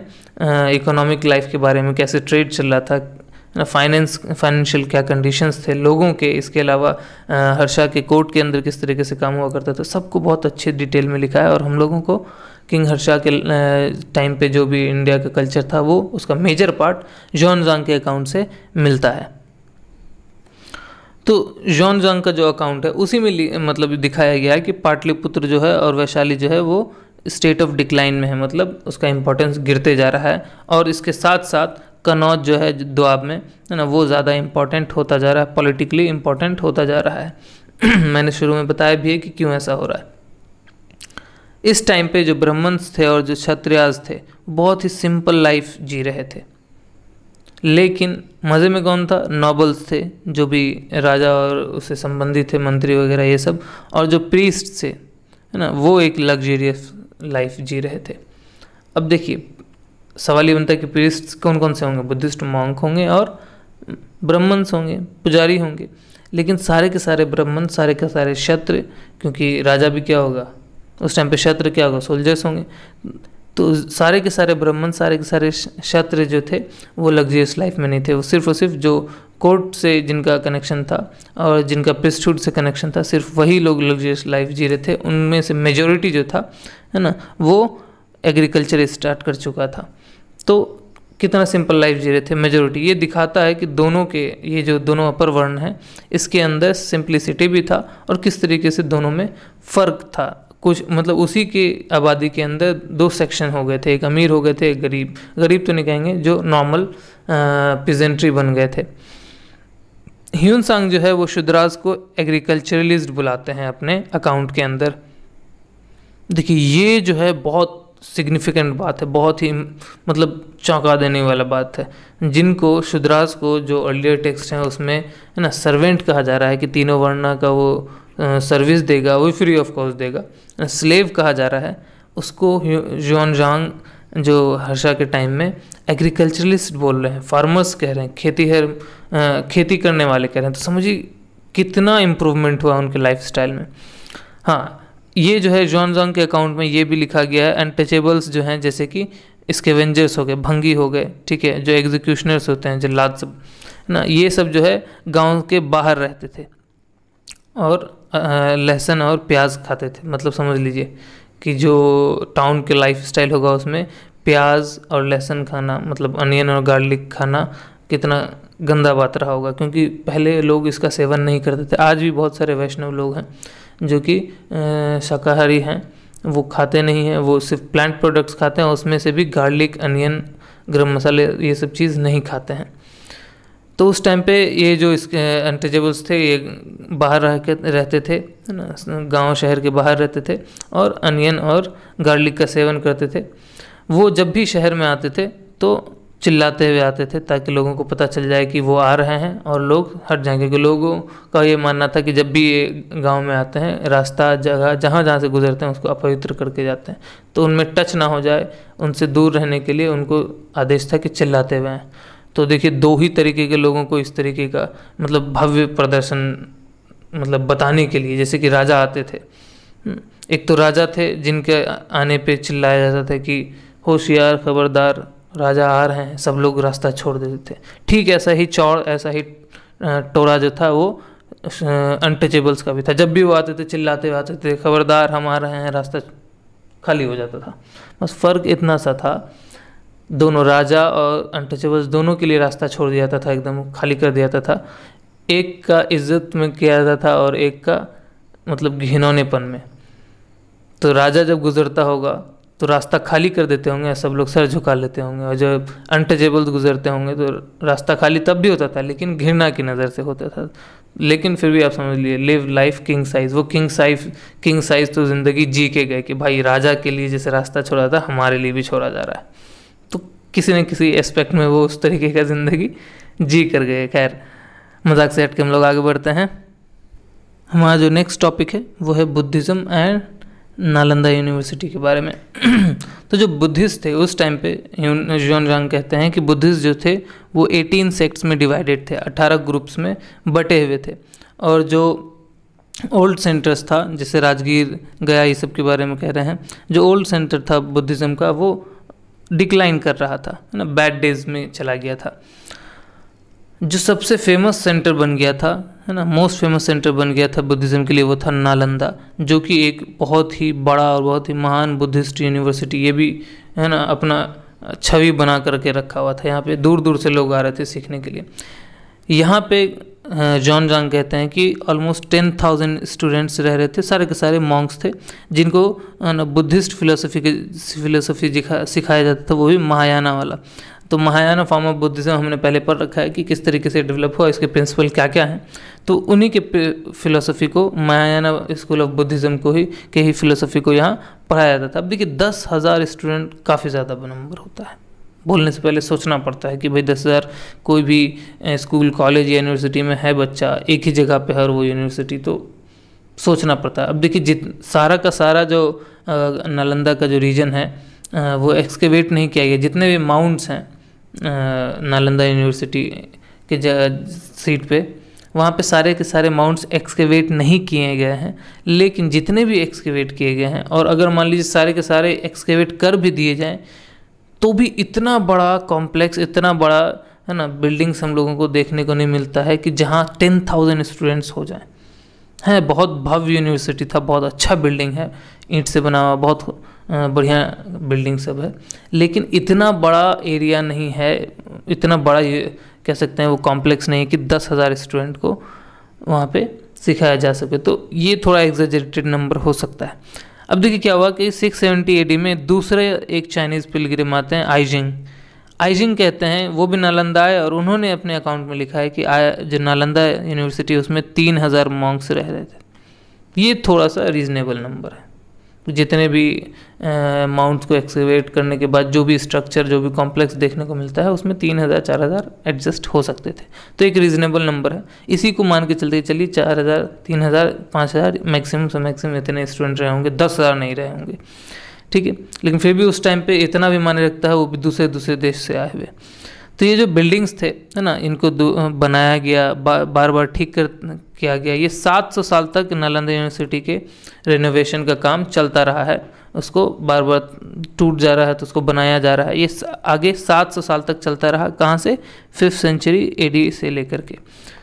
इकोनॉमिक लाइफ के बारे में कैसे ट्रेड चल रहा था फाइनेंस फाइनेंशियल क्या कंडीशंस थे लोगों के इसके अलावा हर्षा के कोर्ट के अंदर किस तरीके से काम हुआ करता था सबको बहुत अच्छे डिटेल में लिखा है और हम लोगों को किंग हर्षा के टाइम पे जो भी इंडिया का कल्चर था वो उसका मेजर पार्ट जॉन जांग के अकाउंट से मिलता है तो जॉन जांग का जो अकाउंट है उसी में मतलब दिखाया गया है कि पाटलिपुत्र जो है और वैशाली जो है वो स्टेट ऑफ डिक्लाइन में है मतलब उसका इम्पोर्टेंस गिरते जा रहा है और इसके साथ साथ कनौज जो है दुआब में है ना वो ज़्यादा इम्पोर्टेंट होता जा रहा है पॉलिटिकली इम्पोर्टेंट होता जा रहा है मैंने शुरू में बताया भी है कि क्यों ऐसा हो रहा है इस टाइम पे जो ब्राह्मण्स थे और जो क्षत्रियाज थे बहुत ही सिंपल लाइफ जी रहे थे लेकिन मज़े में कौन था नॉबल्स थे जो भी राजा और उससे संबंधित थे मंत्री वगैरह ये सब और जो प्रीस्ट थे है ना वो एक लग्जरियस लाइफ जी रहे थे अब देखिए सवाल ये बनता है कि प्रीस्ट कौन कौन से होंगे बुद्धिस्ट मॉन्क होंगे और ब्राह्मण्स होंगे पुजारी होंगे लेकिन सारे के सारे ब्राह्मण सारे के सारे क्षत्र क्योंकि राजा भी क्या होगा उस टाइम पे क्षत्र क्या होगा सोल्जर्स होंगे तो सारे के सारे ब्राह्मण सारे के सारे क्षत्र जो थे वो लग्जरियस लाइफ में नहीं थे वो सिर्फ और सिर्फ जो कोर्ट से जिनका कनेक्शन था और जिनका प्रिस्टूड से कनेक्शन था सिर्फ वही लोग लग्जरियस लाइफ जी रहे थे उनमें से मेजोरिटी जो था है ना वो एग्रीकल्चर स्टार्ट कर चुका था तो कितना सिंपल लाइफ जी रहे थे मेजोरिटी ये दिखाता है कि दोनों के ये जो दोनों अपर वर्ण हैं इसके अंदर सिंप्लिसिटी भी था और किस तरीके से दोनों में फ़र्क था कुछ मतलब उसी की आबादी के अंदर दो सेक्शन हो गए थे एक अमीर हो गए थे एक गरीब गरीब तो नहीं कहेंगे जो नॉर्मल पिजेंट्री बन गए थे ह्यून सांग जो है वो शुद्राज को एग्रीकल्चरलिस्ट बुलाते हैं अपने अकाउंट के अंदर देखिए ये जो है बहुत सिग्निफिकेंट बात है बहुत ही मतलब चौंका देने वाला बात है जिनको शुद्राज को जो अर्लियर टेक्स्ट हैं उसमें है ना सर्वेंट कहा जा रहा है कि तीनों वर्णा का वो सर्विस देगा वो फ्री ऑफ कॉस्ट देगा स्लेव कहा जा रहा है उसको जोन जांग जो हर्षा के टाइम में एग्रीकल्चरलिस्ट बोल रहे हैं फार्मर्स कह रहे हैं खेती है खेती करने वाले कह रहे हैं तो समझिए कितना इम्प्रूवमेंट हुआ उनके लाइफ में हाँ ये जो है जॉन जॉन्ग के अकाउंट में ये भी लिखा गया है अनटचेबल्स जो हैं जैसे कि वेंजर्स हो गए भंगी हो गए ठीक है जो एग्जीक्यूशनर्स होते हैं जल्लाद सब ना ये सब जो है गांव के बाहर रहते थे और लहसुन और प्याज खाते थे मतलब समझ लीजिए कि जो टाउन के लाइफ स्टाइल होगा उसमें प्याज और लहसुन खाना मतलब अनियन और गार्लिक खाना कितना गंदा बात रहा होगा क्योंकि पहले लोग इसका सेवन नहीं करते थे आज भी बहुत सारे वैष्णव लोग हैं जो कि शाकाहारी हैं वो खाते नहीं हैं वो सिर्फ प्लांट प्रोडक्ट्स खाते हैं उसमें से भी गार्लिक अनियन गरम मसाले ये सब चीज़ नहीं खाते हैं तो उस टाइम पे ये जो इस अनटचेबल्स थे ये बाहर रह के रहते थे है ना गाँव शहर के बाहर रहते थे और अनियन और गार्लिक का सेवन करते थे वो जब भी शहर में आते थे तो चिल्लाते हुए आते थे ताकि लोगों को पता चल जाए कि वो आ रहे हैं और लोग हट जाएंगे क्योंकि लोगों का ये मानना था कि जब भी ये गांव में आते हैं रास्ता जगह जहाँ जहाँ से गुजरते हैं उसको अपवित्र करके जाते हैं तो उनमें टच ना हो जाए उनसे दूर रहने के लिए उनको आदेश था कि चिल्लाते हुए आएँ तो देखिए दो ही तरीके के लोगों को इस तरीके का मतलब भव्य प्रदर्शन मतलब बताने के लिए जैसे कि राजा आते थे हम्म, एक तो राजा थे जिनके आने पे चिल्लाया जाता था कि होशियार खबरदार राजा आ रहे हैं सब लोग रास्ता छोड़ देते थे ठीक ऐसा ही चौड़ ऐसा ही टोरा जो था वो अनटचेबल्स का भी था जब भी वो आते थे चिल्लाते हुए आते थे खबरदार हम आ रहे हैं रास्ता खाली हो जाता था बस फ़र्क इतना सा था दोनों राजा और अनटचेबल्स दोनों के लिए रास्ता छोड़ दिया जाता था एकदम खाली कर दिया जाता था एक का इज्जत में किया जाता था और एक का मतलब घिनौनेपन में तो राजा जब गुजरता होगा तो रास्ता खाली कर देते होंगे सब लोग सर झुका लेते होंगे और जब अनटचेबल्स गुजरते होंगे तो रास्ता खाली तब भी होता था लेकिन घृणा की नज़र से होता था लेकिन फिर भी आप समझ लिए लिव लाइफ किंग साइज़ वो किंग साइज किंग साइज़ तो ज़िंदगी जी के गए कि भाई राजा के लिए जैसे रास्ता छोड़ा था हमारे लिए भी छोड़ा जा रहा है किसी न किसी एस्पेक्ट में वो उस तरीके का ज़िंदगी जी कर गए खैर मजाक से हट के हम लोग आगे बढ़ते हैं हमारा जो नेक्स्ट टॉपिक है वो है बुद्धिज़्म एंड नालंदा यूनिवर्सिटी के बारे में तो जो बुद्धिस्ट थे उस टाइम पे यून जंग कहते हैं कि बुद्धिस्ट जो थे वो 18 सेक्ट्स में डिवाइडेड थे 18 ग्रुप्स में बटे हुए थे और जो ओल्ड सेंटर्स था जैसे राजगीर गया ये सब के बारे में कह रहे हैं जो ओल्ड सेंटर था बुद्धिज़्म का वो डिक्लाइन कर रहा था है ना बैड डेज में चला गया था जो सबसे फेमस सेंटर बन गया था है ना मोस्ट फेमस सेंटर बन गया था बुद्धिज़्म के लिए वो था नालंदा जो कि एक बहुत ही बड़ा और बहुत ही महान बुद्धिस्ट यूनिवर्सिटी ये भी है ना अपना छवि बना करके रखा हुआ था यहाँ पे दूर दूर से लोग आ रहे थे सीखने के लिए यहाँ पे हाँ, जॉन जंग कहते हैं कि ऑलमोस्ट टेन थाउजेंड स्टूडेंट्स रह रहे थे सारे के सारे मॉन्क्स थे जिनको बुद्धिस्ट फिलोसफी के फिलोसफी सिखाया जाता था वो भी महायाना वाला तो महायाना फॉर्म ऑफ बुद्धिज़्म हमने पहले पढ़ रखा है कि किस तरीके से डेवलप हुआ इसके प्रिंसिपल क्या क्या हैं तो उन्हीं के फिलोसफी को महायाना स्कूल ऑफ बुद्धिज़्म को ही के ही फिलोसफी को यहाँ पढ़ाया जाता था अब देखिए दस हज़ार स्टूडेंट काफ़ी ज़्यादा नंबर होता है बोलने से पहले सोचना पड़ता है कि भाई दस हज़ार कोई भी स्कूल कॉलेज या यूनिवर्सिटी में है बच्चा एक ही जगह पे हर वो यूनिवर्सिटी तो सोचना पड़ता है अब देखिए जित सारा का सारा जो नालंदा का जो रीजन है वो एक्सकेवेट नहीं किया गया जितने भी माउंट्स हैं नालंदा यूनिवर्सिटी के सीट पे वहाँ पे सारे के सारे माउंट्स एक्सकेवेट नहीं किए गए हैं लेकिन जितने भी एक्सकेवेट किए गए हैं और अगर मान लीजिए सारे के सारे एक्सकेवेट कर भी दिए जाएँ तो भी इतना बड़ा कॉम्प्लेक्स इतना बड़ा है ना बिल्डिंग्स हम लोगों को देखने को नहीं मिलता है कि जहाँ टेन थाउजेंड स्टूडेंट्स हो जाएं है बहुत भव्य यूनिवर्सिटी था बहुत अच्छा बिल्डिंग है ईंट से बना हुआ बहुत बढ़िया बिल्डिंग सब है लेकिन इतना बड़ा एरिया नहीं है इतना बड़ा कह सकते हैं वो कॉम्प्लेक्स नहीं है कि दस हज़ार स्टूडेंट को वहाँ पे सिखाया जा सके तो ये थोड़ा एग्जेजरेटेड नंबर हो सकता है अब देखिए क्या हुआ कि 670 सेवेंटी में दूसरे एक चाइनीज़ पिलग्रिम आते हैं आइजिंग आइजिंग कहते हैं वो भी नालंदा है और उन्होंने अपने अकाउंट में लिखा है कि जो नालंदा यूनिवर्सिटी उसमें तीन हज़ार मॉन्क्स रह रहे थे ये थोड़ा सा रीज़नेबल नंबर है जितने भी माउंट्स को एक्सीवेट करने के बाद जो भी स्ट्रक्चर जो भी कॉम्प्लेक्स देखने को मिलता है उसमें तीन हज़ार चार हज़ार एडजस्ट हो सकते थे तो एक रीज़नेबल नंबर है इसी को मान के चलते चलिए चार हज़ार तीन हज़ार पाँच हज़ार मैक्सिमम से मैक्सिमम इतने स्टूडेंट रहे होंगे दस हज़ार नहीं रहे होंगे ठीक है लेकिन फिर भी उस टाइम पर इतना भी माने रखता है वो भी दूसरे दूसरे देश से आए हुए तो ये जो बिल्डिंग्स थे है ना इनको बनाया गया बा, बार बार ठीक कर किया गया ये 700 साल तक नालंदा यूनिवर्सिटी के रेनोवेशन का काम चलता रहा है उसको बार बार टूट जा रहा है तो उसको बनाया जा रहा है ये आगे 700 साल तक चलता रहा कहाँ से फिफ्थ सेंचुरी ए से लेकर के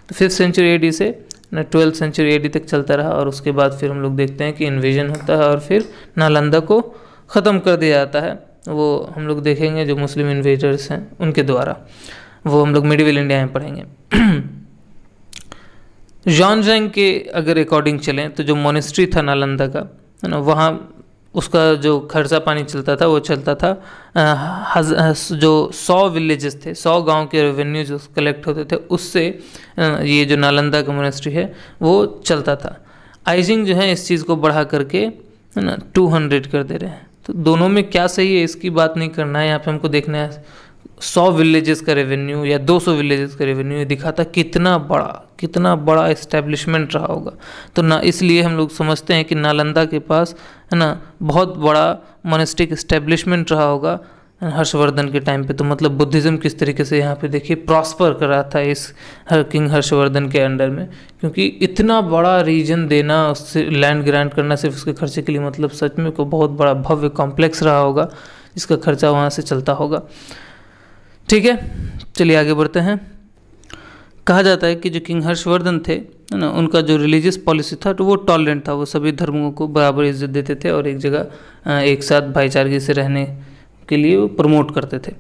तो फिफ्थ सेंचुरी ए से ना ट्वेल्थ सेंचुरी ए तक चलता रहा और उसके बाद फिर हम लोग देखते हैं कि इन्वेजन होता है और फिर नालंदा को ख़त्म कर दिया जाता है वो हम लोग देखेंगे जो मुस्लिम इन्वेजर्स हैं उनके द्वारा वो हम लोग मिडिवल इंडिया में पढ़ेंगे जॉन जैंग के अगर अकॉर्डिंग चलें तो जो मोनिस्ट्री था नालंदा का है ना वहाँ उसका जो खर्चा पानी चलता था वो चलता था जो सौ विलेजेस थे सौ गांव के रेवेन्यू जो कलेक्ट होते थे उससे ये जो नालंदा का मोनिस्ट्री है वो चलता था आइजिंग जो है इस चीज़ को बढ़ा करके है ना टू हंड्रेड कर दे रहे हैं तो दोनों में क्या सही है इसकी बात नहीं करना है यहाँ पे हमको देखना है सौ विलेजेस का रेवेन्यू या दो सौ विलेजेस का रेवेन्यू ये दिखाता कितना बड़ा कितना बड़ा इस्टेब्लिशमेंट रहा होगा तो ना इसलिए हम लोग समझते हैं कि नालंदा के पास है ना बहुत बड़ा मोनिस्टिक इस्टेब्लिशमेंट रहा होगा हर्षवर्धन के टाइम पे तो मतलब बुद्धिज़्म किस तरीके से यहाँ पे देखिए प्रॉस्पर कर रहा था इस हर किंग हर्षवर्धन के अंडर में क्योंकि इतना बड़ा रीजन देना उससे लैंड ग्रांट करना सिर्फ उसके खर्चे के लिए मतलब सच में को बहुत बड़ा भव्य कॉम्प्लेक्स रहा होगा जिसका खर्चा वहाँ से चलता होगा ठीक है चलिए आगे बढ़ते हैं कहा जाता है कि जो किंग हर्षवर्धन थे ना उनका जो रिलीजियस पॉलिसी था तो वो टॉलरेंट था वो सभी धर्मों को बराबर इज्जत देते थे और एक जगह एक साथ भाईचारगी से रहने के लिए वो प्रमोट करते थे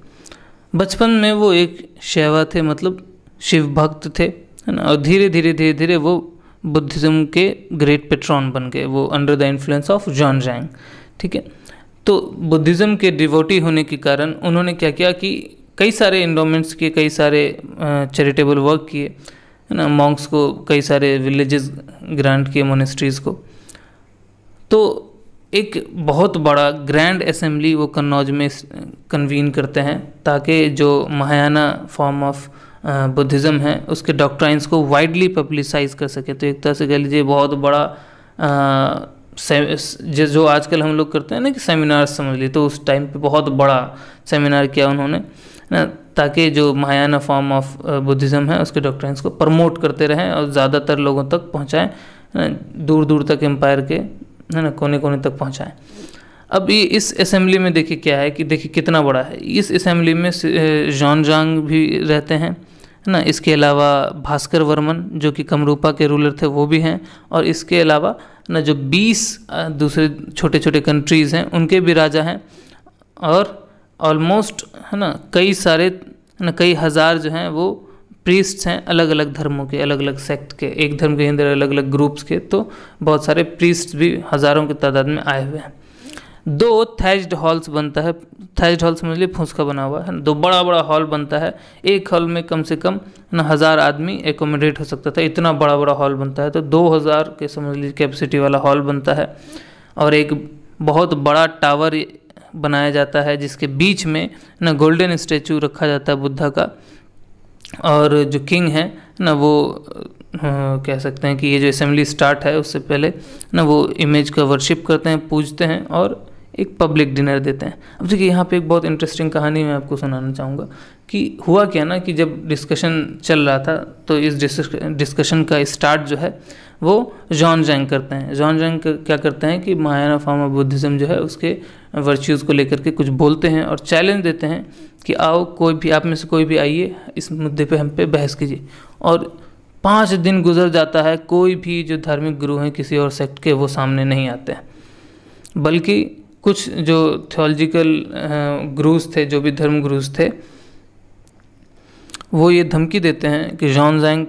बचपन में वो एक शैवा थे मतलब शिव भक्त थे है ना और धीरे धीरे धीरे धीरे वो बुद्धिज़्म के ग्रेट पेट्रॉन बन गए वो under the influence of Xuanzang ठीक है तो बुद्धिज़्म के डिवोटी होने के कारण उन्होंने क्या किया कि कई सारे इंडोमेंट्स किए कई सारे चैरिटेबल वर्क किए है ना मॉन्क्स को कई सारे विलेजेस ग्रांट किए मोनेस्ट्रीज़ को तो एक बहुत बड़ा ग्रैंड असेंबली वो कन्नौज में कन्वीन करते हैं ताकि जो महायाना फॉर्म ऑफ बुद्धिज़्म है उसके डॉक्ट्राइंस को वाइडली पब्लिसाइज कर सके तो एक तरह से कह लीजिए बहुत बड़ा आ, जो आजकल हम लोग करते हैं ना कि सेमिनार समझ ली तो उस टाइम पे बहुत बड़ा सेमिनार किया उन्होंने ना ताकि जो महायाना फॉर्म ऑफ बुद्धिज़्म है उसके डॉक्ट्राइंस को प्रमोट करते रहें और ज़्यादातर लोगों तक पहुँचाएँ दूर दूर तक एम्पायर के है ना कोने कोने तक पहुँचाएँ अब ये इस असेंबली में देखिए क्या है कि देखिए कितना बड़ा है इस असेंबली में जॉन जांग भी रहते हैं है ना इसके अलावा भास्कर वर्मन जो कि कमरूपा के रूलर थे वो भी हैं और इसके अलावा ना जो 20 दूसरे छोटे छोटे कंट्रीज़ हैं उनके भी राजा हैं और ऑलमोस्ट है ना कई सारे ना कई हज़ार जो हैं वो प्रीस्ट्स हैं अलग अलग धर्मों के अलग अलग सेक्ट के एक धर्म के अंदर अलग अलग ग्रुप्स के तो बहुत सारे प्रीस्ट भी हज़ारों की तादाद में आए हुए हैं दो थैज्ड हॉल्स बनता है थैज्ड हॉल समझ लीजिए फूस का बना हुआ है दो बड़ा बड़ा हॉल बनता है एक हॉल में कम से कम ना हज़ार आदमी एकोमोडेट हो सकता था इतना बड़ा बड़ा हॉल बनता है तो दो हज़ार के समझ लीजिए कैपेसिटी वाला हॉल बनता है और एक बहुत बड़ा टावर बनाया जाता है जिसके बीच में ना गोल्डन स्टैचू रखा जाता है बुद्धा का और जो किंग है ना वो कह सकते हैं कि ये जो असेंबली स्टार्ट है उससे पहले ना वो इमेज का वर्शिप करते हैं पूजते हैं और एक पब्लिक डिनर देते हैं अब देखिए यहाँ पे एक बहुत इंटरेस्टिंग कहानी मैं आपको सुनाना चाहूँगा कि हुआ क्या ना कि जब डिस्कशन चल रहा था तो इस डिस्कशन का स्टार्ट जो है वो जॉन जैंग करते हैं जॉन जैंग क्या करते हैं कि महायाना फॉर्म ऑफ बुद्धिज़्म जो है उसके वर्च्यूज़ को लेकर के कुछ बोलते हैं और चैलेंज देते हैं कि आओ कोई भी आप में से कोई भी आइए इस मुद्दे पे हम पे बहस कीजिए और पाँच दिन गुजर जाता है कोई भी जो धार्मिक गुरु हैं किसी और सेक्ट के वो सामने नहीं आते हैं बल्कि कुछ जो थियोलॉजिकल ग्रूज थे जो भी धर्म गुरुज थे वो ये धमकी देते हैं कि जॉन जैंग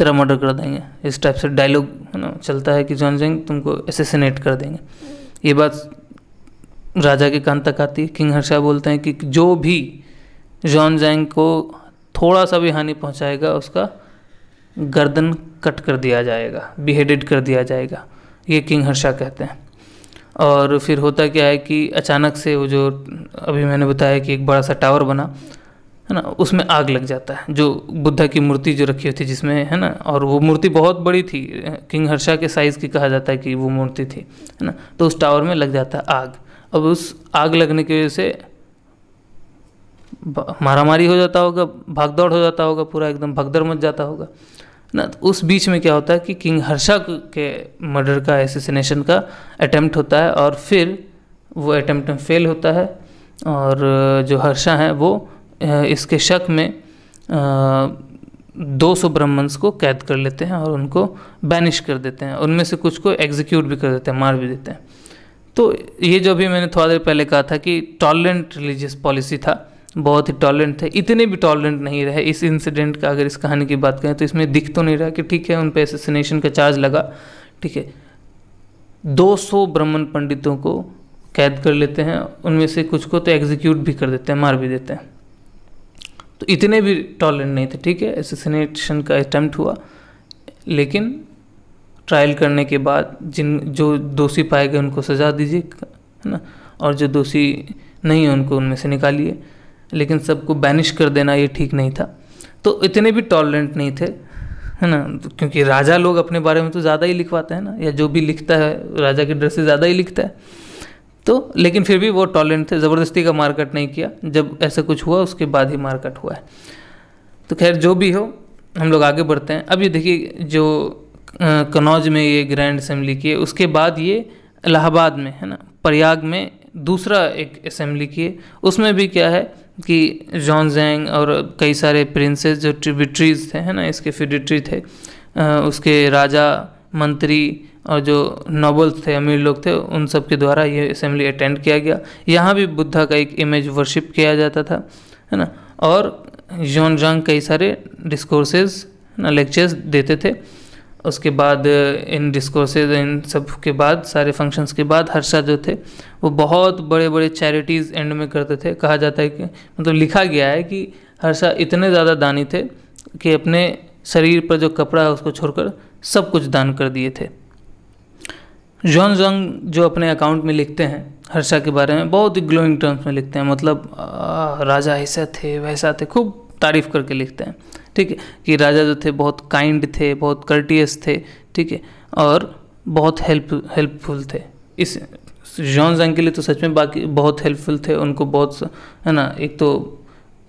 तेरा मर्डर कर देंगे इस टाइप से डायलॉग है ना चलता है कि जॉन जंग तुमको एसेसिनेट कर देंगे ये बात राजा के कान तक आती है किंग हर्षा बोलते हैं कि जो भी जॉन जैंग को थोड़ा सा भी हानि पहुंचाएगा उसका गर्दन कट कर दिया जाएगा बिहेडेड कर दिया जाएगा ये किंग हर्षा कहते हैं और फिर होता क्या है कि अचानक से वो जो अभी मैंने बताया कि एक बड़ा सा टावर बना है ना उसमें आग लग जाता है जो बुद्धा की मूर्ति जो रखी हुई थी जिसमें है ना और वो मूर्ति बहुत बड़ी थी किंग हर्षा के साइज़ की कहा जाता है कि वो मूर्ति थी है ना तो उस टावर में लग जाता है आग अब उस आग लगने की वजह से मारामारी हो जाता होगा भागदौड़ हो जाता होगा पूरा एकदम भगदड़ मच जाता होगा ना तो उस बीच में क्या होता है कि किंग हर्षा के मर्डर का एसोसिनेशन का अटैम्प्ट होता है और फिर वो अटैम्प्ट फेल होता है और जो हर्षा है वो इसके शक में दो सौ ब्राह्मण्स को कैद कर लेते हैं और उनको बैनिश कर देते हैं उनमें से कुछ को एग्जीक्यूट भी कर देते हैं मार भी देते हैं तो ये जो भी मैंने थोड़ा देर पहले कहा था कि टॉलरेंट रिलीजियस पॉलिसी था बहुत ही टॉलरेंट थे इतने भी टॉलरेंट नहीं रहे इस इंसिडेंट का अगर इस कहानी की बात करें तो इसमें दिख तो नहीं रहा कि ठीक है उन पर एसेसिनेशन का चार्ज लगा ठीक है 200 ब्राह्मण पंडितों को कैद कर लेते हैं उनमें से कुछ को तो एग्जीक्यूट भी कर देते हैं मार भी देते हैं तो इतने भी टॉलेंट नहीं थे ठीक है एसोसिनेशन का अटैम्प्ट हुआ लेकिन ट्रायल करने के बाद जिन जो दोषी पाए गए उनको सजा दीजिए है ना और जो दोषी नहीं है उनको उनमें से निकालिए लेकिन सबको बैनिश कर देना ये ठीक नहीं था तो इतने भी टॉलरेंट नहीं थे है ना क्योंकि राजा लोग अपने बारे में तो ज़्यादा ही लिखवाते हैं ना या जो भी लिखता है राजा के डर से ज़्यादा ही लिखता है तो लेकिन फिर भी वो टॉलेंट थे ज़बरदस्ती का मार्केट नहीं किया जब ऐसा कुछ हुआ उसके बाद ही मार्केट हुआ है तो खैर जो भी हो हम लोग आगे बढ़ते हैं अब ये देखिए जो कनौज में ये ग्रैंड असम्बली किए उसके बाद ये इलाहाबाद में है ना प्रयाग में दूसरा एक असम्बली किए उसमें भी क्या है कि जॉन जैंग और कई सारे प्रिंसेस जो ट्रिब्यूटरीज थे है ना इसके फिडिट्री थे उसके राजा मंत्री और जो नॉबल्स थे अमीर लोग थे उन सब के द्वारा ये असेंबली अटेंड किया गया यहाँ भी बुद्धा का एक इमेज वर्शिप किया जाता था है ना और जोन जंग कई सारे डिस्कोर्सेज ना लेक्चर्स देते थे उसके बाद इन डिस्कोर्सेज इन सब के बाद सारे फंक्शंस के बाद हर्षा जो थे वो बहुत बड़े बड़े चैरिटीज़ एंड में करते थे कहा जाता है कि मतलब लिखा गया है कि हर्षा इतने ज़्यादा दानी थे कि अपने शरीर पर जो कपड़ा है उसको छोड़कर सब कुछ दान कर दिए थे जॉन जंग जो अपने अकाउंट में लिखते हैं हर्षा के बारे में बहुत ही ग्लोइंग टर्म्स में लिखते हैं मतलब आ, राजा ऐसा थे वैसा थे खूब तारीफ करके लिखते हैं ठीक है कि राजा जो थे बहुत काइंड थे बहुत कर्टियस थे ठीक है और बहुत हेल्प हेल्पफुल थे इस जॉन जंग के लिए तो सच में बाकी बहुत हेल्पफुल थे उनको बहुत है ना एक तो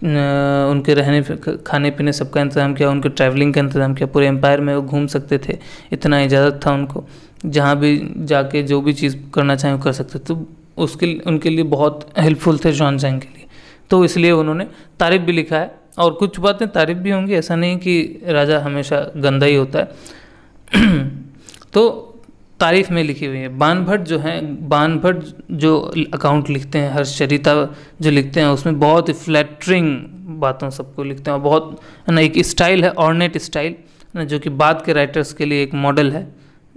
उनके रहने खाने पीने सबका इंतजाम किया उनके ट्रैवलिंग का इंतजाम किया पूरे एम्पायर में वो घूम सकते थे इतना इजाज़त था उनको जहाँ भी जाके जो भी चीज़ करना चाहें वो कर सकते तो उसके उनके लिए बहुत हेल्पफुल थे जॉन जैंग के लिए तो इसलिए उन्होंने तारीफ भी लिखा है और कुछ बातें तारीफ भी होंगी ऐसा नहीं कि राजा हमेशा गंदा ही होता है तो तारीफ में लिखी हुई है बान भट्ट जो हैं भट्ट जो अकाउंट लिखते हैं हर्षचरिता जो लिखते हैं उसमें बहुत ही फ्लैटरिंग बातों सबको लिखते हैं और बहुत ना एक स्टाइल है ऑर्नेट स्टाइल ना जो कि बाद के राइटर्स के लिए एक मॉडल है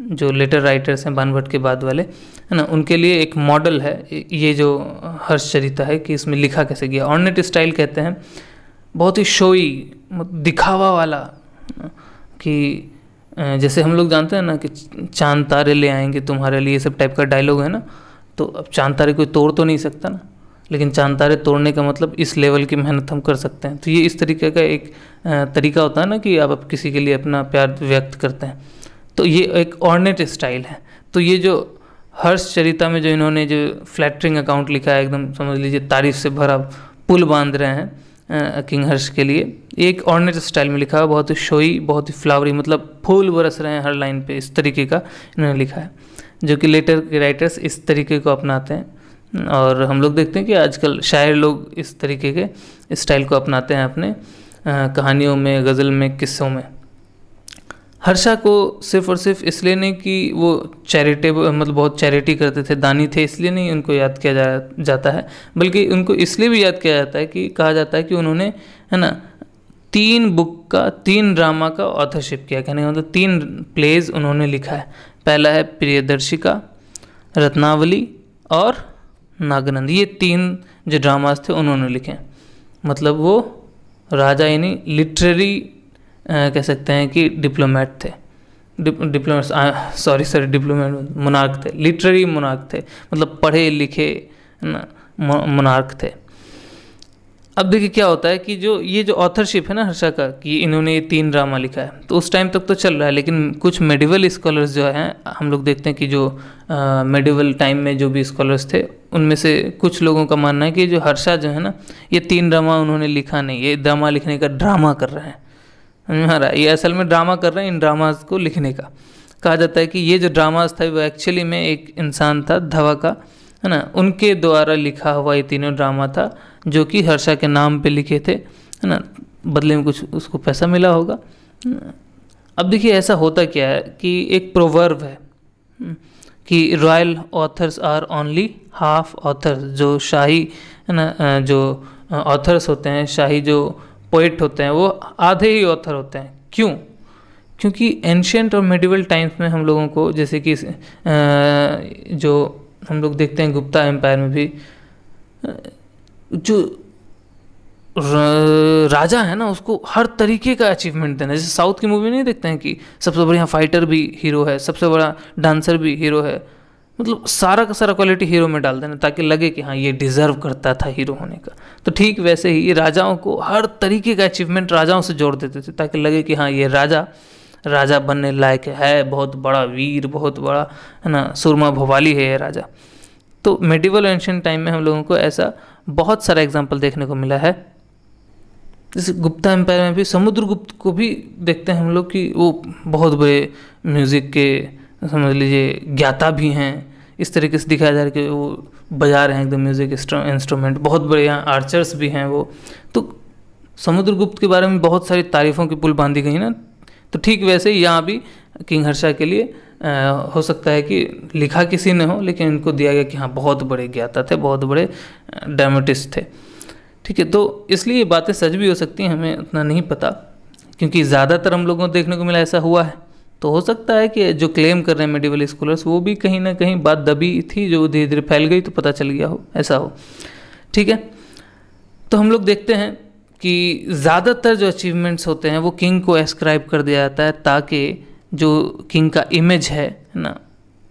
जो लेटर राइटर्स हैं बानभट्ट के बाद वाले है ना उनके लिए एक मॉडल है ये जो हर्षचरिता है कि इसमें लिखा कैसे गया ऑर्नेट स्टाइल कहते हैं बहुत ही शोई दिखावा वाला कि जैसे हम लोग जानते हैं ना कि चांद तारे ले आएंगे तुम्हारे लिए सब टाइप का डायलॉग है ना तो अब चांद तारे कोई तोड़ तो नहीं सकता ना लेकिन चांद तारे तोड़ने का मतलब इस लेवल की मेहनत हम कर सकते हैं तो ये इस तरीके का एक तरीका होता है ना कि आप किसी के लिए अपना प्यार व्यक्त करते हैं तो ये एक ऑर्नेट स्टाइल है तो ये जो हर्ष चरिता में जो इन्होंने जो फ्लैटरिंग अकाउंट लिखा है एकदम समझ लीजिए तारीफ से भरा पुल बांध रहे हैं किंग हर्ष के लिए ये एक ऑर्नेट स्टाइल में लिखा है बहुत ही शोई बहुत ही फ्लावरी मतलब फूल बरस रहे हैं हर लाइन पे इस तरीके का इन्होंने लिखा है जो कि लेटर के राइटर्स इस तरीके को अपनाते हैं और हम लोग देखते हैं कि आजकल शायर लोग इस तरीके के स्टाइल को अपनाते हैं अपने कहानियों में गज़ल में किस्सों में हर्षा को सिर्फ और सिर्फ इसलिए नहीं कि वो चैरिटेबल मतलब बहुत चैरिटी करते थे दानी थे इसलिए नहीं उनको याद किया जा, जाता है बल्कि उनको इसलिए भी याद किया जाता है कि कहा जाता है कि उन्होंने है ना तीन बुक का तीन ड्रामा का ऑथरशिप किया कहने का मतलब तीन प्लेज उन्होंने लिखा है पहला है प्रियदर्शिका रत्नावली और नागनंद ये तीन जो ड्रामाज थे उन्होंने लिखे मतलब वो राजा यानी लिटरेरी कह सकते हैं कि डिप्लोमेट थे diplomat sorry sorry diplomat monarch थे लिटरेरी मोनार्क थे मतलब पढ़े लिखे ना मुनार्क थे अब देखिए क्या होता है कि जो ये जो ऑथरशिप है ना हर्षा का कि इन्होंने ये तीन ड्रामा लिखा है तो उस टाइम तक तो चल रहा है लेकिन कुछ मेडिवल स्कॉलर्स जो हैं हम लोग देखते हैं कि जो मेडिवल टाइम में जो भी स्कॉलर्स थे उनमें से कुछ लोगों का मानना है कि जो हर्षा जो है ना ये तीन ड्रामा उन्होंने लिखा नहीं ये ड्रामा लिखने का ड्रामा कर रहे हैं ये असल में ड्रामा कर रहे हैं इन ड्रामाज को लिखने का कहा जाता है कि ये जो ड्रामाज था वो एक्चुअली में एक इंसान था धवा का है ना उनके द्वारा लिखा हुआ ये तीनों ड्रामा था जो कि हर्षा के नाम पे लिखे थे है ना बदले में कुछ उसको पैसा मिला होगा अब देखिए ऐसा होता क्या है कि एक प्रोवर्व है कि royal authors are only half authors जो शाही है ना जो ऑथर्स होते हैं शाही जो पोइट होते हैं वो आधे ही ऑथर होते हैं क्यों क्योंकि एंशेंट और मेडिवल टाइम्स में हम लोगों को जैसे कि जो हम लोग देखते हैं गुप्ता एम्पायर में भी जो राजा है ना उसको हर तरीके का अचीवमेंट देना जैसे साउथ की मूवी नहीं देखते हैं कि सबसे बढ़िया फाइटर भी हीरो है सबसे बड़ा डांसर भी हीरो है मतलब सारा का सारा क्वालिटी हीरो में डाल देना ताकि लगे कि हाँ ये डिज़र्व करता था हीरो होने का तो ठीक वैसे ही राजाओं को हर तरीके का अचीवमेंट राजाओं से जोड़ देते थे ताकि लगे कि हाँ ये राजा राजा बनने लायक है बहुत बड़ा वीर बहुत बड़ा है ना सुरमा भवाली है ये राजा तो मेडिवल एंशियन टाइम में हम लोगों को ऐसा बहुत सारा एग्जाम्पल देखने को मिला है जैसे गुप्ता एम्पायर में भी समुद्रगुप्त को भी देखते हैं हम लोग कि वो बहुत बड़े म्यूज़िक के समझ लीजिए ज्ञाता भी हैं इस तरीके से दिखाया जा रहा है कि वो बजा रहे हैं एकदम म्यूज़िक इंस्ट्रूमेंट बहुत बढ़िया आर्चर्स भी हैं वो तो समुद्रगुप्त के बारे में बहुत सारी तारीफ़ों की पुल बांधी गई ना तो ठीक वैसे ही यहाँ भी किंग हर्षा के लिए आ, हो सकता है कि लिखा किसी ने हो लेकिन इनको दिया गया कि हाँ बहुत बड़े ज्ञाता थे बहुत बड़े डायमेटिस्ट थे ठीक है तो इसलिए ये बातें सच भी हो सकती हैं हमें उतना नहीं पता क्योंकि ज़्यादातर हम लोगों को देखने को मिला ऐसा हुआ है तो हो सकता है कि जो क्लेम कर रहे हैं मेडिवल स्कॉलर्स वो भी कहीं ना कहीं बात दबी थी जो धीरे धीरे फैल गई तो पता चल गया हो ऐसा हो ठीक है तो हम लोग देखते हैं कि ज़्यादातर जो अचीवमेंट्स होते हैं वो किंग को एस्क्राइब कर दिया जाता है ताकि जो किंग का इमेज है ना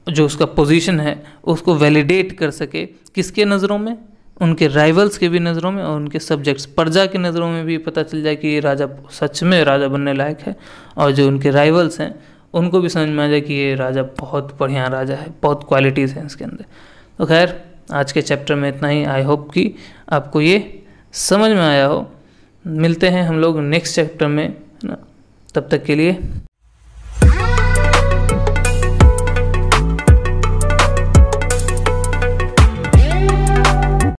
जो उसका पोजीशन है उसको वैलिडेट कर सके किसके नज़रों में उनके राइवल्स के भी नज़रों में और उनके सब्जेक्ट्स प्रजा की नज़रों में भी पता चल जाए कि ये राजा सच में राजा बनने लायक है और जो उनके राइवल्स हैं उनको भी समझ में आ जाए कि ये राजा बहुत बढ़िया राजा है बहुत क्वालिटीज़ हैं इसके अंदर तो खैर आज के चैप्टर में इतना ही आई होप कि आपको ये समझ में आया हो मिलते हैं हम लोग नेक्स्ट चैप्टर में ना तब तक के लिए